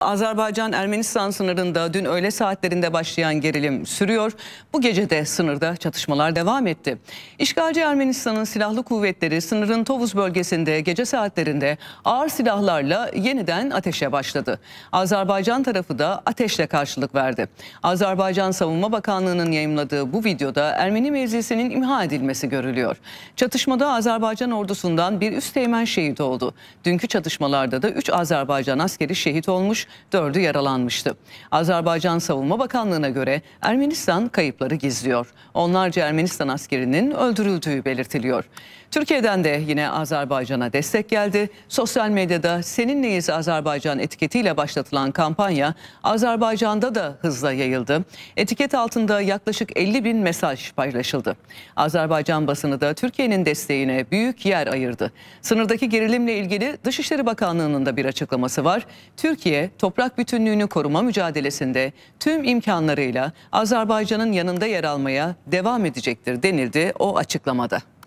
Azerbaycan-Ermenistan sınırında dün öğle saatlerinde başlayan gerilim sürüyor. Bu gece de sınırda çatışmalar devam etti. İşgalci Ermenistan'ın silahlı kuvvetleri sınırın Tovuz bölgesinde gece saatlerinde ağır silahlarla yeniden ateşe başladı. Azerbaycan tarafı da ateşle karşılık verdi. Azerbaycan Savunma Bakanlığı'nın yayımladığı bu videoda Ermeni meclisinin imha edilmesi görülüyor. Çatışmada Azerbaycan ordusundan bir üsteğmen şehit oldu. Dünkü çatışmalarda da 3 Azerbaycan askeri şehit olmuş dördü yaralanmıştı. Azerbaycan Savunma Bakanlığı'na göre Ermenistan kayıpları gizliyor. Onlarca Ermenistan askerinin öldürüldüğü belirtiliyor. Türkiye'den de yine Azerbaycan'a destek geldi. Sosyal medyada Seninleyiz Azerbaycan etiketiyle başlatılan kampanya Azerbaycan'da da hızla yayıldı. Etiket altında yaklaşık 50 bin mesaj paylaşıldı. Azerbaycan basını da Türkiye'nin desteğine büyük yer ayırdı. Sınırdaki gerilimle ilgili Dışişleri Bakanlığı'nın da bir açıklaması var. Türkiye toprak bütünlüğünü koruma mücadelesinde tüm imkanlarıyla Azerbaycan'ın yanında yer almaya devam edecektir denildi o açıklamada.